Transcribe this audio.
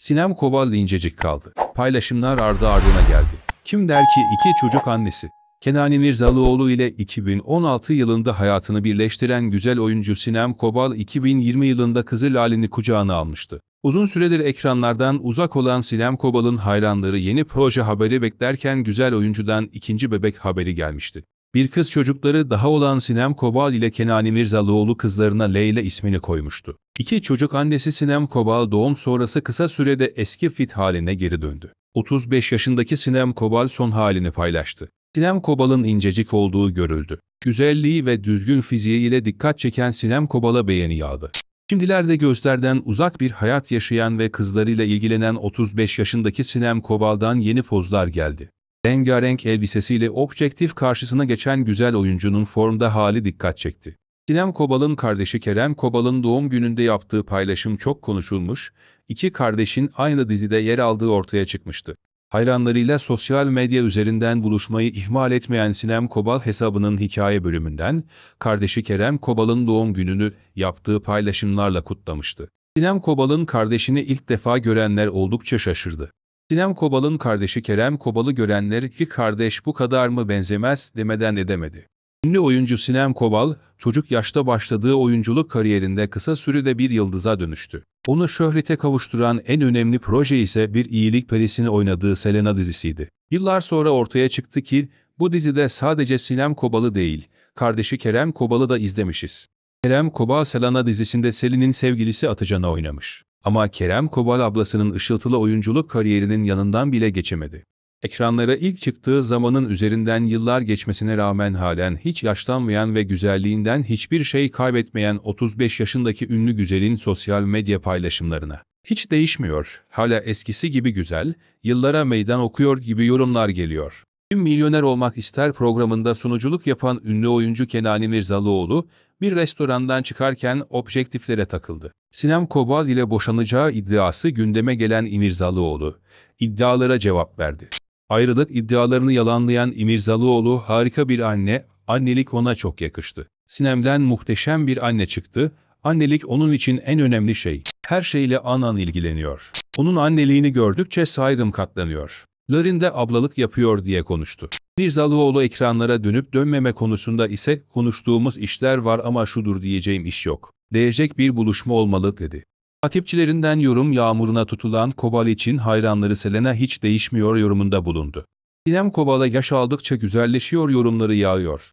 Sinem Kobal incecik kaldı. Paylaşımlar ardı ardına geldi. Kim der ki iki çocuk annesi. Kenan Mirzalıoğlu ile 2016 yılında hayatını birleştiren güzel oyuncu Sinem Kobal 2020 yılında kızı Lale'ni kucağına almıştı. Uzun süredir ekranlardan uzak olan Sinem Kobal'ın hayranları yeni proje haberi beklerken güzel oyuncudan ikinci bebek haberi gelmişti. Bir kız çocukları daha olan Sinem Kobal ile Kenani Mirzalıoğlu kızlarına Leyla ismini koymuştu. İki çocuk annesi Sinem Kobal doğum sonrası kısa sürede eski fit haline geri döndü. 35 yaşındaki Sinem Kobal son halini paylaştı. Sinem Kobal'ın incecik olduğu görüldü. Güzelliği ve düzgün fiziğiyle dikkat çeken Sinem Kobal'a beğeni yağdı. Şimdilerde gözlerden uzak bir hayat yaşayan ve kızlarıyla ilgilenen 35 yaşındaki Sinem Kobal'dan yeni pozlar geldi. Rengarenk elbisesiyle objektif karşısına geçen güzel oyuncunun formda hali dikkat çekti. Sinem Kobal'ın kardeşi Kerem Kobal'ın doğum gününde yaptığı paylaşım çok konuşulmuş, iki kardeşin aynı dizide yer aldığı ortaya çıkmıştı. Hayranlarıyla sosyal medya üzerinden buluşmayı ihmal etmeyen Sinem Kobal hesabının hikaye bölümünden, kardeşi Kerem Kobal'ın doğum gününü yaptığı paylaşımlarla kutlamıştı. Sinem Kobal'ın kardeşini ilk defa görenler oldukça şaşırdı. Sinem Kobal'ın kardeşi Kerem Kobal'ı görenler iki kardeş bu kadar mı benzemez demeden edemedi. Ünlü oyuncu Sinem Kobal, çocuk yaşta başladığı oyunculuk kariyerinde kısa sürede bir yıldıza dönüştü. Onu şöhrete kavuşturan en önemli proje ise bir iyilik perisini oynadığı Selena dizisiydi. Yıllar sonra ortaya çıktı ki bu dizide sadece Sinem Kobal'ı değil, kardeşi Kerem Kobal'ı da izlemişiz. Kerem Kobal Selena dizisinde Selin'in sevgilisi Atıcan'ı oynamış. Ama Kerem Kobal ablasının ışıltılı oyunculuk kariyerinin yanından bile geçemedi. Ekranlara ilk çıktığı zamanın üzerinden yıllar geçmesine rağmen halen hiç yaşlanmayan ve güzelliğinden hiçbir şey kaybetmeyen 35 yaşındaki ünlü güzelin sosyal medya paylaşımlarına. Hiç değişmiyor, hala eskisi gibi güzel, yıllara meydan okuyor gibi yorumlar geliyor. Tüm Milyoner Olmak ister programında sunuculuk yapan ünlü oyuncu Kenan Mirzalıoğlu, bir restorandan çıkarken objektiflere takıldı. Sinem Kobal ile boşanacağı iddiası gündeme gelen İmirzalıoğlu, iddialara cevap verdi. Ayrılık iddialarını yalanlayan İmirzalıoğlu harika bir anne, annelik ona çok yakıştı. Sinem'den muhteşem bir anne çıktı, annelik onun için en önemli şey. Her şeyle anan ilgileniyor. Onun anneliğini gördükçe saygım katlanıyor. Larin de ablalık yapıyor diye konuştu. Bir Mirzalıoğlu ekranlara dönüp dönmeme konusunda ise konuştuğumuz işler var ama şudur diyeceğim iş yok. Değecek bir buluşma olmalı dedi. Takipçilerinden yorum yağmuruna tutulan Kobal için hayranları Selena hiç değişmiyor yorumunda bulundu. Sinem Kobal'a yaş aldıkça güzelleşiyor yorumları yağıyor.